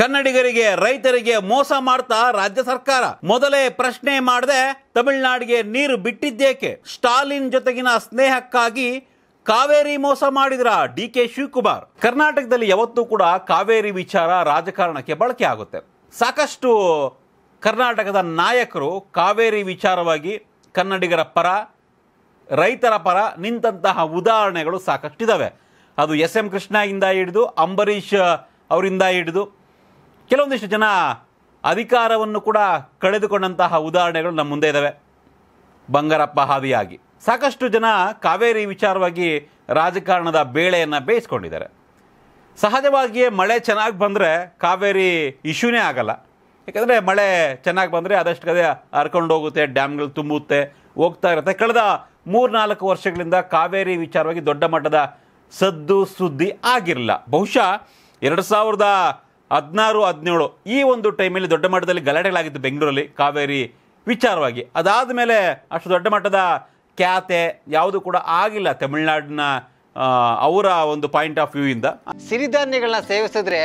ಕನ್ನಡಿಗರಿಗೆ ರೈತರಿಗೆ ಮೋಸ ಮಾಡ್ತಾ ರಾಜ್ಯ ಸರ್ಕಾರ ಮೊದಲೇ ಪ್ರಶ್ನೆ ಮಾಡದೆ ತಮಿಳುನಾಡಿಗೆ ನೀರು ಬಿಟ್ಟಿದ್ದೇಕೆ ಸ್ಟಾಲಿನ್ ಜೊತೆಗಿನ ಸ್ನೇಹಕ್ಕಾಗಿ ಕಾವೇರಿ ಮೋಸ ಮಾಡಿದ್ರ ಡಿ ಕೆ ಶಿವಕುಮಾರ್ ಕರ್ನಾಟಕದಲ್ಲಿ ಯಾವತ್ತೂ ಕೂಡ ಕಾವೇರಿ ವಿಚಾರ ರಾಜಕಾರಣಕ್ಕೆ ಬಳಕೆ ಆಗುತ್ತೆ ಸಾಕಷ್ಟು ಕರ್ನಾಟಕದ ನಾಯಕರು ಕಾವೇರಿ ವಿಚಾರವಾಗಿ ಕನ್ನಡಿಗರ ಪರ ರೈತರ ಪರ ನಿಂತಹ ಉದಾಹರಣೆಗಳು ಸಾಕಷ್ಟಿದ್ದಾವೆ ಅದು ಎಸ್ ಎಂ ಕೃಷ್ಣಯಿಂದ ಹಿಡಿದು ಅಂಬರೀಷ್ ಅವರಿಂದ ಹಿಡಿದು ಕೆಲವೊಂದಿಷ್ಟು ಜನ ಅಧಿಕಾರವನ್ನು ಕೂಡ ಕಳೆದುಕೊಂಡಂತಹ ಉದಾಹರಣೆಗಳು ನಮ್ಮ ಮುಂದೆ ಇದ್ದಾವೆ ಬಂಗಾರಪ್ಪ ಹಾದಿಯಾಗಿ ಸಾಕಷ್ಟು ಜನ ಕಾವೇರಿ ವಿಚಾರವಾಗಿ ರಾಜಕಾರಣದ ಬೇಳೆಯನ್ನು ಬೇಯಿಸ್ಕೊಂಡಿದ್ದಾರೆ ಸಹಜವಾಗಿಯೇ ಮಳೆ ಚೆನ್ನಾಗಿ ಬಂದರೆ ಕಾವೇರಿ ಇಶ್ಯೂನೇ ಆಗಲ್ಲ ಯಾಕಂದರೆ ಮಳೆ ಚೆನ್ನಾಗಿ ಬಂದರೆ ಆದಷ್ಟು ಕದೇ ಹರ್ಕೊಂಡೋಗುತ್ತೆ ಡ್ಯಾಮ್ಗಳು ತುಂಬುತ್ತೆ ಹೋಗ್ತಾ ಇರುತ್ತೆ ಕಳೆದ ಮೂರ್ನಾಲ್ಕು ವರ್ಷಗಳಿಂದ ಕಾವೇರಿ ವಿಚಾರವಾಗಿ ದೊಡ್ಡ ಮಟ್ಟದ ಸದ್ದು ಸುದ್ದಿ ಆಗಿರಲಿಲ್ಲ ಬಹುಶಃ ಎರಡು ಸಾವಿರದ ಹದಿನಾರು ಹದಿನೇಳು ಈ ಒಂದು ಟೈಮಲ್ಲಿ ದೊಡ್ಡ ಮಟ್ಟದಲ್ಲಿ ಗಲಾಟೆಗಳಾಗಿತ್ತು ಬೆಂಗಳೂರಲ್ಲಿ ಕಾವೇರಿ ವಿಚಾರವಾಗಿ ಅದಾದ ಮೇಲೆ ಅಷ್ಟು ದೊಡ್ಡ ಮಟ್ಟದ ಖ್ಯಾತೆ ಯಾವುದು ಕೂಡ ಆಗಿಲ್ಲ ತಮಿಳುನಾಡಿನ ಅವರ ಒಂದು ಪಾಯಿಂಟ್ ಆಫ್ ವ್ಯೂ ಇಂದ ಸಿರಿಧಾನ್ಯಗಳನ್ನ ಸೇವಿಸಿದ್ರೆ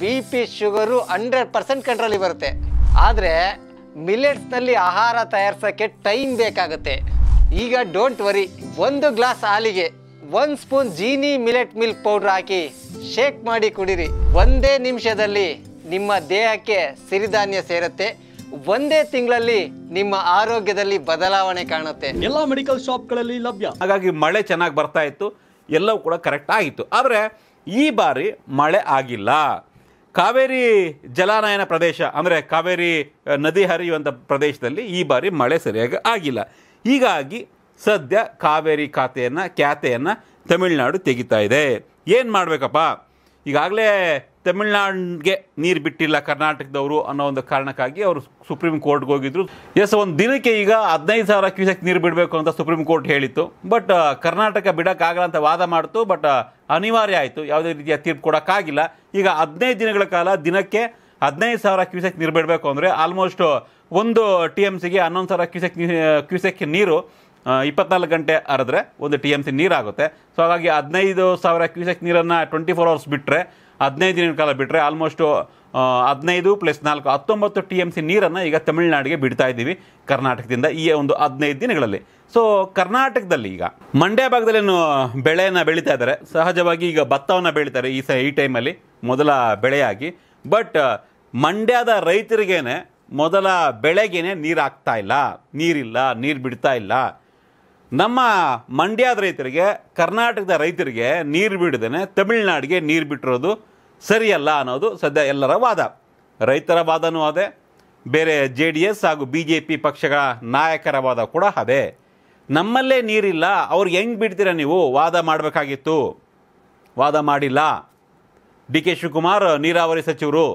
B P sugar hundred percent control ಬರುತ್ತೆ ಮಿಲೆಟ್ಸ್ ಮಿಲೆಟ್ಸ್ನಲ್ಲಿ ಆಹಾರ ತಯಾರಿಸೋಕ್ಕೆ ಟೈಮ್ ಬೇಕಾಗುತ್ತೆ ಈಗ ಡೋಂಟ್ ವರಿ ಒಂದು ಗ್ಲಾಸ್ ಹಾಲಿಗೆ ಒಂದು ಸ್ಪೂನ್ ಜೀನಿ ಮಿಲೆಟ್ ಮಿಲ್ಕ್ ಪೌಡರ್ ಹಾಕಿ ಶೇಕ್ ಮಾಡಿ ಕುಡಿರಿ ಒಂದೇ ನಿಮಿಷದಲ್ಲಿ ನಿಮ್ಮ ದೇಹಕ್ಕೆ ಸಿರಿಧಾನ್ಯ ಸೇರುತ್ತೆ ಒಂದೇ ತಿಂಗಳಲ್ಲಿ ನಿಮ್ಮ ಆರೋಗ್ಯದಲ್ಲಿ ಬದಲಾವಣೆ ಕಾಣುತ್ತೆ ಎಲ್ಲ ಮೆಡಿಕಲ್ ಶಾಪ್ಗಳಲ್ಲಿ ಲಭ್ಯ ಹಾಗಾಗಿ ಮಳೆ ಚೆನ್ನಾಗಿ ಬರ್ತಾ ಇತ್ತು ಎಲ್ಲವೂ ಕೂಡ ಕರೆಕ್ಟ್ ಆಗಿತ್ತು ಆದರೆ ಈ ಬಾರಿ ಮಳೆ ಆಗಿಲ್ಲ ಕಾವೇರಿ ಜಲಾನಯನ ಪ್ರದೇಶ ಅಂದರೆ ಕಾವೇರಿ ನದಿ ಹರಿಯುವಂಥ ಪ್ರದೇಶದಲ್ಲಿ ಈ ಬಾರಿ ಮಳೆ ಸರಿಯಾಗಿ ಆಗಿಲ್ಲ ಹೀಗಾಗಿ ಸದ್ಯ ಕಾವೇರಿ ಖಾತೆಯನ್ನು ಖ್ಯಾತೆಯನ್ನು ತಮಿಳ್ನಾಡು ತೆಗಿತಾ ಇದೆ ಏನು ಮಾಡಬೇಕಪ್ಪ ಈಗಾಗಲೇ ತಮಿಳ್ನಾಡಿಗೆ ನೀರು ಬಿಟ್ಟಿಲ್ಲ ಕರ್ನಾಟಕದವರು ಅನ್ನೋ ಒಂದು ಕಾರಣಕ್ಕಾಗಿ ಅವರು ಸುಪ್ರೀಂ ಕೋರ್ಟ್ಗೆ ಹೋಗಿದ್ರು ಎಸ್ ಒಂದು ದಿನಕ್ಕೆ ಈಗ ಹದಿನೈದು ಸಾವಿರ ಕ್ಯೂಸೆಕ್ ನೀರು ಬಿಡಬೇಕು ಅಂತ ಸುಪ್ರೀಂ ಕೋರ್ಟ್ ಹೇಳಿತ್ತು ಬಟ್ ಕರ್ನಾಟಕ ಬಿಡೋಕ್ಕಾಗಲ್ಲ ಅಂತ ವಾದ ಮಾಡ್ತು ಬಟ್ ಅನಿವಾರ್ಯ ಆಯಿತು ಯಾವುದೇ ರೀತಿಯ ತೀರ್ಪು ಕೊಡೋಕ್ಕಾಗಿಲ್ಲ ಈಗ ಹದಿನೈದು ದಿನಗಳ ಕಾಲ ದಿನಕ್ಕೆ ಹದಿನೈದು ಸಾವಿರ ಕ್ಯೂಸೆಕ್ ನೀರು ಬಿಡಬೇಕು ಅಂದರೆ ಆಲ್ಮೋಸ್ಟ್ ಒಂದು ಟಿ ಎಮ್ ಸಿಗೆ ಹನ್ನೊಂದು ಸಾವಿರ ಕ್ಯೂಸೆಕ್ ಕ್ಯೂಸೆಕ್ ನೀರು ಇಪ್ಪತ್ನಾಲ್ಕು ಗಂಟೆ ಹರಿದ್ರೆ ಒಂದು ಟಿ ಎಮ್ ಸಿ ನೀರಾಗುತ್ತೆ ಸೊ ಹಾಗಾಗಿ ಹದಿನೈದು ಸಾವಿರ ಕ್ಯೂಸೆಕ್ ನೀರನ್ನು ಟ್ವೆಂಟಿ ಫೋರ್ ಅವರ್ಸ್ ಬಿಟ್ಟರೆ ಹದಿನೈದು ದಿನ ಕಾಲ ಬಿಟ್ಟರೆ ಆಲ್ಮೋಸ್ಟು ಹದಿನೈದು ಪ್ಲಸ್ ನಾಲ್ಕು ಹತ್ತೊಂಬತ್ತು ಟಿ ಎಮ್ ಸಿ ನೀರನ್ನು ಈಗ ತಮಿಳುನಾಡಿಗೆ ಬಿಡ್ತಾ ಇದ್ದೀವಿ ಕರ್ನಾಟಕದಿಂದ ಈ ಒಂದು ಹದಿನೈದು ದಿನಗಳಲ್ಲಿ ಸೊ ಕರ್ನಾಟಕದಲ್ಲಿ ಈಗ ಮಂಡ್ಯ ಏನು ಬೆಳೆಯನ್ನು ಬೆಳೀತಾ ಇದ್ದಾರೆ ಸಹಜವಾಗಿ ಈಗ ಭತ್ತವನ್ನು ಬೆಳೀತಾರೆ ಈ ಸ ಈ ಟೈಮಲ್ಲಿ ಮೊದಲ ಬೆಳೆಯಾಗಿ ಬಟ್ ಮಂಡ್ಯದ ರೈತರಿಗೇನೆ ಮೊದಲ ಬೆಳೆಗೇನೆ ನೀರು ಹಾಕ್ತಾ ಇಲ್ಲ ನೀರಿಲ್ಲ ನೀರು ಬಿಡ್ತಾ ಇಲ್ಲ ನಮ್ಮ ಮಂಡ್ಯದ ರೈತರಿಗೆ ಕರ್ನಾಟಕದ ರೈತರಿಗೆ ನೀರು ಬಿಡದೇನೆ ತಮಿಳ್ನಾಡಿಗೆ ನೀರು ಬಿಟ್ಟಿರೋದು ಸರಿಯಲ್ಲ ಅನ್ನೋದು ಸದ್ಯ ಎಲ್ಲರ ವಾದ ರೈತರ ವಾದನೂ ಅದೇ ಬೇರೆ ಜೆ ಡಿ ಎಸ್ ಹಾಗೂ ಬಿ ಜೆ ಪಿ ಪಕ್ಷಗಳ ನಾಯಕರ ವಾದ ಕೂಡ ಅದೇ ನಮ್ಮಲ್ಲೇ ನೀರಿಲ್ಲ ಅವ್ರು ಹೆಂಗೆ ಬಿಡ್ತೀರ ನೀವು ವಾದ ಮಾಡಬೇಕಾಗಿತ್ತು ವಾದ ಮಾಡಿಲ್ಲ ಡಿ ಕೆ ಶಿವಕುಮಾರ್ ನೀರಾವರಿ ಸಚಿವರು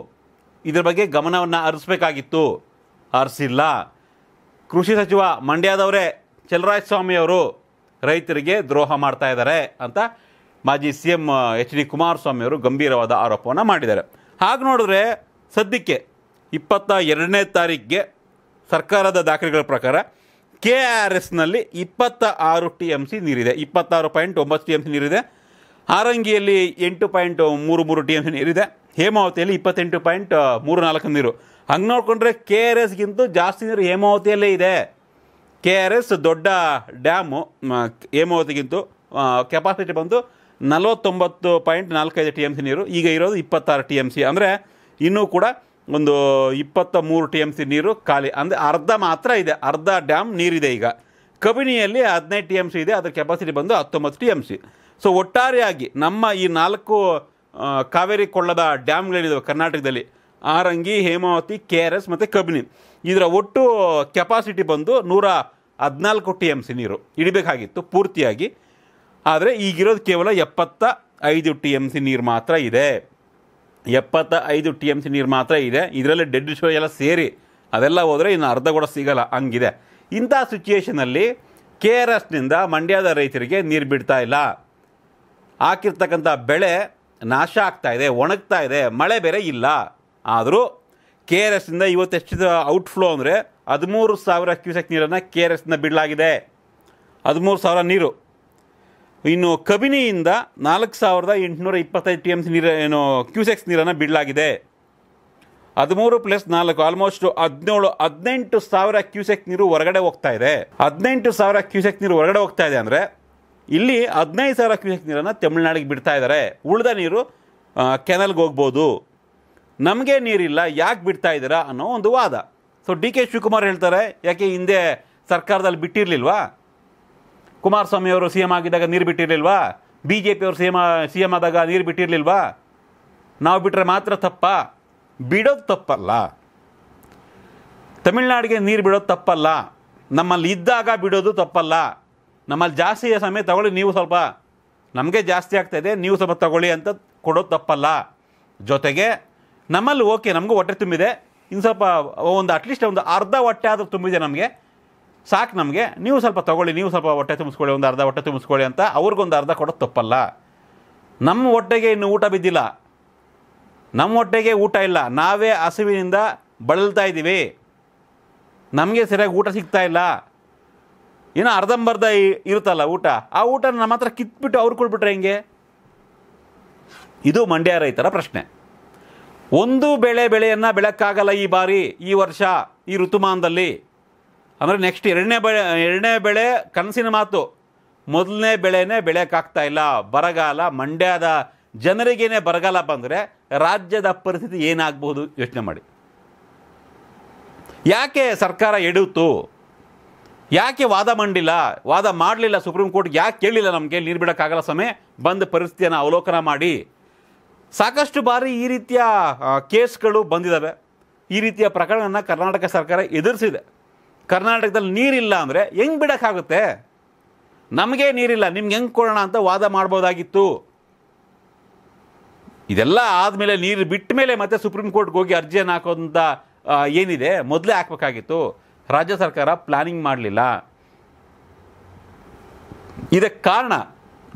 ಇದ್ರ ಬಗ್ಗೆ ಗಮನವನ್ನು ಹರಿಸ್ಬೇಕಾಗಿತ್ತು ಹರಿಸಿಲ್ಲ ಕೃಷಿ ಸಚಿವ ಮಂಡ್ಯದವರೇ ಚಲರಾಯಸ್ವಾಮಿಯವರು ರೈತರಿಗೆ ದ್ರೋಹ ಮಾಡ್ತಾ ಇದ್ದಾರೆ ಅಂತ ಮಾಜಿ ಸಿ ಎಮ್ ಎಚ್ ಡಿ ಕುಮಾರಸ್ವಾಮಿಯವರು ಗಂಭೀರವಾದ ಆರೋಪವನ್ನು ಮಾಡಿದ್ದಾರೆ ಹಾಗೆ ನೋಡಿದ್ರೆ ಸದ್ಯಕ್ಕೆ ಇಪ್ಪತ್ತ ಎರಡನೇ ತಾರೀಕಿಗೆ ಸರ್ಕಾರದ ದಾಖಲೆಗಳ ಪ್ರಕಾರ ಕೆ ಆರ್ ಎಸ್ನಲ್ಲಿ ಇಪ್ಪತ್ತ ಆರು ಟಿ ಎಮ್ ಸಿ ನೀರಿದೆ ಇಪ್ಪತ್ತಾರು ಪಾಯಿಂಟ್ ಒಂಬತ್ತು ಟಿ ಎಮ್ ಸಿ ನೀರಿದೆ ಹಾರಂಗಿಯಲ್ಲಿ ಎಂಟು ಪಾಯಿಂಟ್ ಮೂರು ಮೂರು ಟಿ ಎಮ್ ಸಿ ನೀರಿದೆ ಹೇಮಾವತಿಯಲ್ಲಿ ಇಪ್ಪತ್ತೆಂಟು ಪಾಯಿಂಟ್ ಮೂರು ನಾಲ್ಕು ನೀರು ಹಂಗೆ ನೋಡಿಕೊಂಡ್ರೆ ಕೆ ಆರ್ ಎಸ್ಗಿಂತ ಜಾಸ್ತಿ ನೀರು ಹೇಮಾವತಿಯಲ್ಲೇ ಇದೆ ಕೆ ಆರ್ ಎಸ್ ದೊಡ್ಡ ಡ್ಯಾಮು ಹೇಮಾವತಿಗಿಂತೂ ಕೆಪಾಸಿಟಿ ಬಂದು ನಲವತ್ತೊಂಬತ್ತು ಪಾಯಿಂಟ್ ನಾಲ್ಕೈದು ಟಿ ಎಮ್ ಸಿ ನೀರು ಈಗ ಇರೋದು ಇಪ್ಪತ್ತಾರು ಟಿ ಎಮ್ ಸಿ ಅಂದರೆ ಇನ್ನೂ ಕೂಡ ಒಂದು ಇಪ್ಪತ್ತ ಮೂರು ಟಿ ಎಮ್ ಸಿ ನೀರು ಖಾಲಿ ಅಂದರೆ ಅರ್ಧ ಮಾತ್ರ ಇದೆ ಅರ್ಧ ಡ್ಯಾಮ್ ನೀರಿದೆ ಈಗ ಕಬಿನಿಯಲ್ಲಿ ಹದಿನೈದು ಟಿ ಎಮ್ ಸಿ ಇದೆ ಅದರ ಕೆಪಾಸಿಟಿ ಬಂದು ಹತ್ತೊಂಬತ್ತು ಟಿ ಎಮ್ ಸಿ ಸೊ ಒಟ್ಟಾರೆಯಾಗಿ ನಮ್ಮ ಈ ನಾಲ್ಕು ಕಾವೇರಿ ಕೊಳ್ಳದ ಡ್ಯಾಮ್ಗಳಿದ್ದಾವೆ ಕರ್ನಾಟಕದಲ್ಲಿ Harangi Hemavathi K R S ಮತ್ತು ಕಬಿನಿ ಇದರ ಒಟ್ಟು ಕೆಪಾಸಿಟಿ ಬಂದು ನೂರ ಹದಿನಾಲ್ಕು ಟಿ ಎಮ್ ಸಿ ನೀರು ಇಡಬೇಕಾಗಿತ್ತು ಪೂರ್ತಿಯಾಗಿ ಆದರೆ ಈಗಿರೋದು ಕೇವಲ ಎಪ್ಪತ್ತ ಐದು ಟಿ ಎಮ್ ಸಿ ನೀರು ಮಾತ್ರ ಇದೆ ಎಪ್ಪತ್ತ ಐದು ಟಿ ಎಮ್ ಸಿ ನೀರು ಮಾತ್ರ ಇದೆ ಇದರಲ್ಲಿ ಡೆಡ್ ಶೋ ಎಲ್ಲ ಸೇರಿ ಅದೆಲ್ಲ ಹೋದರೆ ಇನ್ನು ಅರ್ಧ ಕೂಡ ಸಿಗಲ್ಲ ಹಂಗಿದೆ ಇಂಥ ಸಿಚುವೇಷನಲ್ಲಿ ಕೆ ಆರ್ ಎಸ್ನಿಂದ ಮಂಡ್ಯದ ರೈತರಿಗೆ ನೀರು ಬಿಡ್ತಾ ಇಲ್ಲ ಹಾಕಿರ್ತಕ್ಕಂಥ ಬೆಳೆ ನಾಶ ಆಗ್ತಾ ಇದೆ ಒಣಗ್ತಾ ಇದೆ ಮಳೆ ಬೇರೆ ಇಲ್ಲ ಆದರೂ ಕೆ ಆರ್ ಎಸ್ನಿಂದ ಇವತ್ತೆಷ್ಟು ಔಟ್ಫ್ಲೋ ಅಂದರೆ ಹದಿಮೂರು ಸಾವಿರ ಕ್ಯೂಸೆಕ್ ನೀರನ್ನು ಕೆ ಆರ್ ಎಸ್ನ ಬಿಡಲಾಗಿದೆ ಹದಿಮೂರು ಸಾವಿರ ನೀರು ಇನ್ನು ಕಬಿನಿಯಿಂದ ನಾಲ್ಕು ಸಾವಿರದ ಎಂಟುನೂರ ಇಪ್ಪತ್ತೈದು ಟಿ ಸಿ ನೀರು ಏನು ಕ್ಯೂಸೆಕ್ಸ್ ನೀರನ್ನು ಬಿಡಲಾಗಿದೆ ಹದಿಮೂರು ಪ್ಲಸ್ ನಾಲ್ಕು ಆಲ್ಮೋಸ್ಟ್ ಹದಿನೇಳು ಹದಿನೆಂಟು ಸಾವಿರ ಕ್ಯೂಸೆಕ್ ನೀರು ಹೊರಗಡೆ ಹೋಗ್ತಾ ಇದೆ ಹದಿನೆಂಟು ಸಾವಿರ ಕ್ಯೂಸೆಕ್ ನೀರು ಹೊರಗಡೆ ಹೋಗ್ತಾ ಇದೆ ಅಂದರೆ ಇಲ್ಲಿ ಹದಿನೈದು ಸಾವಿರ ಕ್ಯೂಸೆಕ್ ನೀರನ್ನು ತಮಿಳುನಾಡಿಗೆ ಬಿಡ್ತಾ ಇದ್ದಾರೆ ಉಳಿದ ನೀರು ಕೆನಲ್ಗೆ ಹೋಗ್ಬೋದು ನಮಗೆ ನೀರಿಲ್ಲ ಯಾಕೆ ಬಿಡ್ತಾ ಇದ್ದೀರಾ ಅನ್ನೋ ಒಂದು ವಾದ ಸೊ ಡಿ ಕೆ ಶಿವಕುಮಾರ್ ಹೇಳ್ತಾರೆ ಯಾಕೆ ಹಿಂದೆ ಸರ್ಕಾರದಲ್ಲಿ ಬಿಟ್ಟಿರಲಿಲ್ವಾ ಕುಮಾರಸ್ವಾಮಿ ಅವರು ಸಿ ಎಮ್ ಆಗಿದ್ದಾಗ ನೀರು ಬಿಟ್ಟಿರಲಿಲ್ವಾ ಬಿ ಜೆ ಪಿಯವರು ಸಿ ಎಮ್ ಸಿ ಎಮ್ ಆದಾಗ ನೀರು ಬಿಟ್ಟಿರಲಿಲ್ವಾ ನಾವು ಬಿಟ್ಟರೆ ಮಾತ್ರ ತಪ್ಪ ಬಿಡೋದು ತಪ್ಪಲ್ಲ ತಮಿಳ್ನಾಡಿಗೆ ನೀರು ಬಿಡೋದು ತಪ್ಪಲ್ಲ ನಮ್ಮಲ್ಲಿ ಇದ್ದಾಗ ಬಿಡೋದು ತಪ್ಪಲ್ಲ ನಮ್ಮಲ್ಲಿ ಜಾಸ್ತಿ ಸಮಯ ತಗೊಳ್ಳಿ ನೀವು ಸ್ವಲ್ಪ ನಮಗೆ ಜಾಸ್ತಿ ಆಗ್ತಾಯಿದೆ ನೀವು ಸ್ವಲ್ಪ ತಗೊಳ್ಳಿ ಅಂತ ಕೊಡೋದು ತಪ್ಪಲ್ಲ ಜೊತೆಗೆ ನಮ್ಮಲ್ಲಿ ಓಕೆ ನಮಗೂ ಹೊಟ್ಟೆ ತುಂಬಿದೆ ಇನ್ನು ಸ್ವಲ್ಪ ಒಂದು ಅಟ್ಲೀಸ್ಟ್ ಒಂದು ಅರ್ಧ ಹೊಟ್ಟೆ ಆದರೂ ತುಂಬಿದೆ ನಮಗೆ ಸಾಕು ನಮಗೆ ನೀವು ಸ್ವಲ್ಪ ತೊಗೊಳ್ಳಿ ನೀವು ಸ್ವಲ್ಪ ಹೊಟ್ಟೆ ತುಂಬಿಸ್ಕೊಳ್ಳಿ ಒಂದು ಅರ್ಧ ಹೊಟ್ಟೆ ತುಂಬಿಸ್ಕೊಳ್ಳಿ ಅಂತ ಅವ್ರಿಗೊಂದು ಅರ್ಧ ಕೊಡೋದು ತಪ್ಪಲ್ಲ ನಮ್ಮ ಹೊಟ್ಟೆಗೆ ಇನ್ನು ಊಟ ಬಿದ್ದಿಲ್ಲ ನಮ್ಮ ಹೊಟ್ಟೆಗೆ ಊಟ ಇಲ್ಲ ನಾವೇ ಹಸುವಿನಿಂದ ಬಳಲ್ತಾ ಇದ್ದೀವಿ ನಮಗೆ ಸರಿಯಾಗಿ ಊಟ ಸಿಗ್ತಾ ಇಲ್ಲ ಏನೋ ಅರ್ಧಂಬರ್ಧ ಇರುತ್ತಲ್ಲ ಊಟ ಆ ಊಟನ ನಮ್ಮ ಹತ್ರ ಕಿತ್ಬಿಟ್ಟು ಅವ್ರು ಕೊಟ್ಬಿಟ್ರೆ ಹೆಂಗೆ ಇದು ಮಂಡ್ಯ ರೈತರ ಪ್ರಶ್ನೆ ಒಂದು ಬೆಳೆ ಬೆಳೆಯನ್ನು ಬೆಳಕ್ಕಾಗಲ್ಲ ಈ ಬಾರಿ ಈ ವರ್ಷ ಈ ಋತುಮಾನದಲ್ಲಿ ಅಂದರೆ ನೆಕ್ಸ್ಟ್ ಎರಡನೇ ಬೆಳೆ ಎರಡನೇ ಬೆಳೆ ಕನಸಿನ ಮಾತು ಮೊದಲನೇ ಬೆಳೆನೇ ಬೆಳೆಯೋಕ್ಕಾಗ್ತಾ ಇಲ್ಲ ಬರಗಾಲ ಮಂಡ್ಯದ ಜನರಿಗೇನೆ ಬರಗಾಲ ಬಂದರೆ ರಾಜ್ಯದ ಪರಿಸ್ಥಿತಿ ಏನಾಗಬಹುದು ಯೋಚನೆ ಮಾಡಿ ಯಾಕೆ ಸರ್ಕಾರ ಎಡುತ್ತು ಯಾಕೆ ವಾದ ಮಂಡಿಲ್ಲ ವಾದ ಮಾಡಲಿಲ್ಲ ಸುಪ್ರೀಂ ಕೋರ್ಟ್ ಯಾಕೆ ಕೇಳಿಲ್ಲ ನಮಗೆ ನೀರು ಬಿಡೋಕ್ಕಾಗಲ್ಲ ಸಮಯ ಬಂದ ಪರಿಸ್ಥಿತಿಯನ್ನು ಅವಲೋಕನ ಮಾಡಿ ಸಾಕಷ್ಟು ಬಾರಿ ಈ ರೀತಿಯ ಕೇಸ್ಗಳು ಬಂದಿದ್ದಾವೆ ಈ ರೀತಿಯ ಪ್ರಕರಣನ ಕರ್ನಾಟಕ ಸರ್ಕಾರ ಎದುರಿಸಿದೆ ಕರ್ನಾಟಕದಲ್ಲಿ ನೀರಿಲ್ಲ ಅಂದರೆ ಹೆಂಗೆ ಬಿಡೋಕ್ಕಾಗುತ್ತೆ ನಮಗೆ ನೀರಿಲ್ಲ ನಿಮ್ಗೆ ಹೆಂಗೆ ಕೊಡೋಣ ಅಂತ ವಾದ ಮಾಡ್ಬೋದಾಗಿತ್ತು ಇದೆಲ್ಲ ಆದಮೇಲೆ ನೀರು ಬಿಟ್ಟ ಮೇಲೆ ಮತ್ತೆ ಸುಪ್ರೀಂ ಕೋರ್ಟ್ಗೆ ಹೋಗಿ ಅರ್ಜಿಯನ್ನು ಹಾಕೋದಂಥ ಏನಿದೆ ಮೊದಲೇ ಹಾಕಬೇಕಾಗಿತ್ತು ರಾಜ್ಯ ಸರ್ಕಾರ ಪ್ಲಾನಿಂಗ್ ಮಾಡಲಿಲ್ಲ ಇದಕ್ಕೆ ಕಾರಣ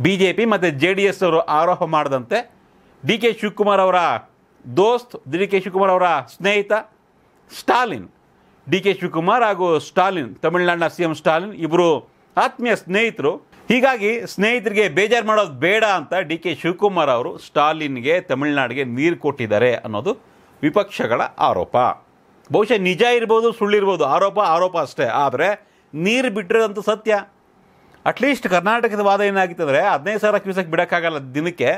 ಬಿ ಜೆ ಪಿ ಮತ್ತು ಜೆ ಡಿ ಎಸ್ ಅವರು ಆರೋಪ ಮಾಡದಂತೆ ಡಿ ಕೆ ಶಿವಕುಮಾರ್ ಅವರ ದೋಸ್ತ್ ಡಿ ಕೆ ಶಿವಕುಮಾರ್ ಅವರ ಸ್ನೇಹಿತ ಸ್ಟಾಲಿನ್ ಡಿ ಕೆ ಶಿವಕುಮಾರ್ ಹಾಗೂ ಸ್ಟಾಲಿನ್ ತಮಿಳುನಾಡಿನ ಸಿ ಎಂ ಸ್ಟಾಲಿನ್ ಇಬ್ಬರು ಆತ್ಮೀಯ ಸ್ನೇಹಿತರು ಹೀಗಾಗಿ ಸ್ನೇಹಿತರಿಗೆ ಬೇಜಾರು ಮಾಡೋದು ಬೇಡ ಅಂತ ಡಿ ಕೆ ಶಿವಕುಮಾರ್ ಅವರು ಸ್ಟಾಲಿನ್ಗೆ ತಮಿಳುನಾಡಿಗೆ ನೀರು ಕೊಟ್ಟಿದ್ದಾರೆ ಅನ್ನೋದು ವಿಪಕ್ಷಗಳ ಆರೋಪ ಬಹುಶಃ ನಿಜ ಇರ್ಬೋದು ಸುಳ್ಳಿರ್ಬೋದು ಆರೋಪ ಆರೋಪ ಅಷ್ಟೇ ಆದರೆ ನೀರು ಬಿಟ್ಟಿರೋದಂತೂ ಸತ್ಯ ಅಟ್ಲೀಸ್ಟ್ ಕರ್ನಾಟಕದ ವಾದ ಏನಾಗಿತ್ತು ಅಂದರೆ ಹದಿನೈದು ಸಾವಿರ ಕ್ಯೂಸಕ್ಕೆ ಬಿಡೋಕ್ಕಾಗಲ್ಲ ದಿನಕ್ಕೆ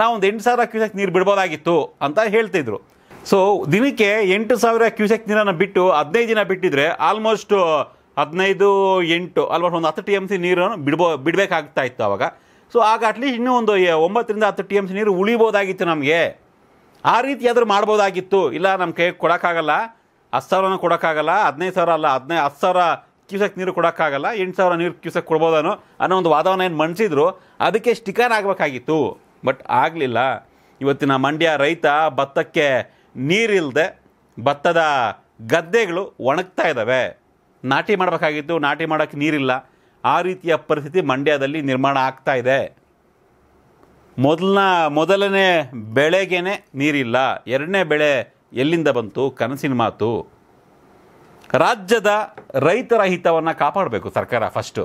ನಾವು ಒಂದು ಎಂಟು ಸಾವಿರ ಕ್ಯೂಸೆಕ್ ನೀರು ಬಿಡ್ಬೋದಾಗಿತ್ತು ಅಂತ ಹೇಳ್ತಿದ್ರು ಸೊ ದಿನಕ್ಕೆ ಎಂಟು ಸಾವಿರ ಕ್ಯೂಸೆಕ್ ನೀರನ್ನು ಬಿಟ್ಟು ಹದಿನೈದು ದಿನ ಬಿಟ್ಟಿದ್ರೆ ಆಲ್ಮೋಸ್ಟ್ ಹದಿನೈದು ಎಂಟು ಆಲ್ಮೋಸ್ಟ್ ಒಂದು ಹತ್ತು ಟಿ ಎಮ್ ಸಿ ನೀರನ್ನು ಬಿಡ್ಬೋ ಬಿಡಬೇಕಾಗ್ತಾ ಇತ್ತು ಆವಾಗ ಸೊ ಆಗ ಅಟ್ಲೀಸ್ಟ್ ಇನ್ನೂ ಒಂದು ಒಂಬತ್ತರಿಂದ ಹತ್ತು ಟಿ ಎಮ್ ಸಿ ನೀರು ಉಳಿಬೋದಾಗಿತ್ತು ನಮಗೆ ಆ ರೀತಿ ಮಾಡ್ಬೋದಾಗಿತ್ತು ಇಲ್ಲ ನಮ್ಮ ಕೈ ಕೊಡೋಕ್ಕಾಗಲ್ಲ ಹತ್ತು ಸಾವಿರನೂ ಕೊಡೋಕ್ಕಾಗಲ್ಲ ಹದಿನೈದು ಸಾವಿರ ಅಲ್ಲ ಹದಿನೈದು ಹತ್ತು ಸಾವಿರ ಕ್ಯೂಸೆಕ್ ನೀರು ಕೊಡೋಕ್ಕಾಗಲ್ಲ ಎಂಟು ಸಾವಿರ ನೀರು ಕ್ಯೂಸೆಕ್ ಕೊಡ್ಬೋದನೋ ಅನ್ನೋ ಒಂದು ವಾದವನ್ನು ಏನು ಮಣಿಸಿದ್ರು ಅದಕ್ಕೆ ಸ್ಟಿಕರ್ ಆಗಬೇಕಾಗಿತ್ತು ಬಟ್ ಆಗಲಿಲ್ಲ ಇವತ್ತಿನ ಮಂಡ್ಯ ರೈತ ಭತ್ತಕ್ಕೆ ನೀರಿಲ್ಲದೆ ಭತ್ತದ ಗದ್ದೆಗಳು ಒಣಗ್ತಾ ಇದ್ದಾವೆ ನಾಟಿ ಮಾಡಬೇಕಾಗಿತ್ತು ನಾಟಿ ಮಾಡೋಕ್ಕೆ ನೀರಿಲ್ಲ ಆ ರೀತಿಯ ಪರಿಸ್ಥಿತಿ ಮಂಡ್ಯದಲ್ಲಿ ನಿರ್ಮಾಣ ಆಗ್ತಾ ಇದೆ ಮೊದಲನ ಮೊದಲನೇ ಬೆಳೆಗೇ ನೀರಿಲ್ಲ ಎರಡನೇ ಬೆಳೆ ಎಲ್ಲಿಂದ ಬಂತು ಕನಸಿನ ಮಾತು ರಾಜ್ಯದ ರೈತರ ಹಿತವನ್ನು ಕಾಪಾಡಬೇಕು ಸರ್ಕಾರ ಫಸ್ಟು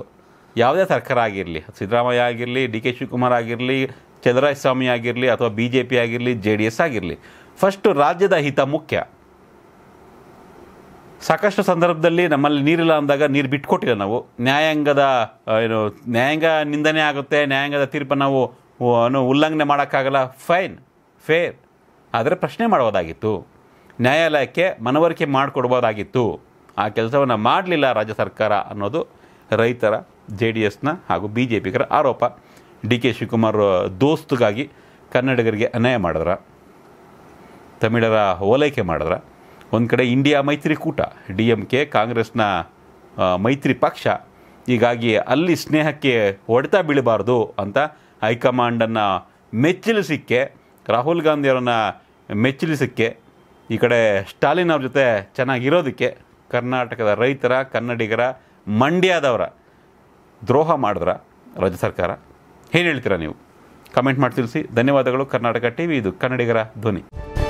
ಯಾವುದೇ ಸರ್ಕಾರ ಆಗಿರಲಿ ಸಿದ್ದರಾಮಯ್ಯ ಆಗಿರಲಿ ಡಿ ಕೆ ಶಿವಕುಮಾರ್ ಆಗಿರಲಿ ಚಂದ್ರಾಯಸ್ವಾಮಿ ಆಗಿರಲಿ ಅಥವಾ ಬಿ ಜೆ ಪಿ ಆಗಿರಲಿ ಜೆ ಡಿ ಎಸ್ ಆಗಿರಲಿ ಫಸ್ಟು ರಾಜ್ಯದ ಹಿತ ಮುಖ್ಯ ಸಾಕಷ್ಟು ಸಂದರ್ಭದಲ್ಲಿ ನಮ್ಮಲ್ಲಿ ನೀರಿಲ್ಲ ಅಂದಾಗ ನೀರು ಬಿಟ್ಕೊಟ್ಟಿಲ್ಲ ನಾವು ನ್ಯಾಯಾಂಗದ ಏನು ನ್ಯಾಯಾಂಗ ನಿಂದನೆ ಆಗುತ್ತೆ ನ್ಯಾಯಾಂಗದ ತೀರ್ಪು ನಾವು ಉಲ್ಲಂಘನೆ ಮಾಡೋಕ್ಕಾಗಲ್ಲ ಫೈನ್ ಫೇರ್ ಆದರೆ ಪ್ರಶ್ನೆ ಮಾಡೋದಾಗಿತ್ತು ನ್ಯಾಯಾಲಯಕ್ಕೆ ಮನವರಿಕೆ ಮಾಡಿಕೊಡ್ಬೋದಾಗಿತ್ತು ಆ ಕೆಲಸವನ್ನು ಮಾಡಲಿಲ್ಲ ರಾಜ್ಯ ಸರ್ಕಾರ ಅನ್ನೋದು ರೈತರ ಜೆ ಡಿ ಎಸ್ನ ಹಾಗೂ ಬಿ ಜೆ ಪಿಗರ ಆರೋಪ ಡಿ ಕೆ ಶಿವಕುಮಾರ್ ದೋಸ್ತಗಾಗಿ ಕನ್ನಡಿಗರಿಗೆ ಅನ್ಯಾಯ ಮಾಡಿದ್ರ ತಮಿಳರ ಓಲೈಕೆ ಮಾಡಿದ್ರ ಒಂದು ಕಡೆ ಇಂಡಿಯಾ ಮೈತ್ರಿಕೂಟ ಡಿ ಎಮ್ ಕೆ ಕಾಂಗ್ರೆಸ್ನ ಮೈತ್ರಿ ಪಕ್ಷ ಹೀಗಾಗಿ ಅಲ್ಲಿ ಸ್ನೇಹಕ್ಕೆ ಹೊಡೆತ ಬೀಳಬಾರ್ದು ಅಂತ ಹೈಕಮಾಂಡನ್ನು ಮೆಚ್ಚಲಿಸಿಕ್ಕೆ ರಾಹುಲ್ ಗಾಂಧಿಯವರನ್ನು ಮೆಚ್ಚಲಿಸಿಕ್ಕೆ ಈ ಕಡೆ ಸ್ಟಾಲಿನ್ ಅವ್ರ ಜೊತೆ ಚೆನ್ನಾಗಿರೋದಕ್ಕೆ ಕರ್ನಾಟಕದ ರೈತರ ಕನ್ನಡಿಗರ ಮಂಡ್ಯದವರ ದ್ರೋಹ ಮಾಡಿದ್ರ ರಾಜ್ಯ ಸರ್ಕಾರ ಏನು ಹೇಳ್ತೀರಾ ನೀವು ಕಮೆಂಟ್ ಮಾಡಿ ತಿಳಿಸಿ ಧನ್ಯವಾದಗಳು ಕರ್ನಾಟಕ ಟಿ ಇದು ಕನ್ನಡಿಗರ ಧ್ವನಿ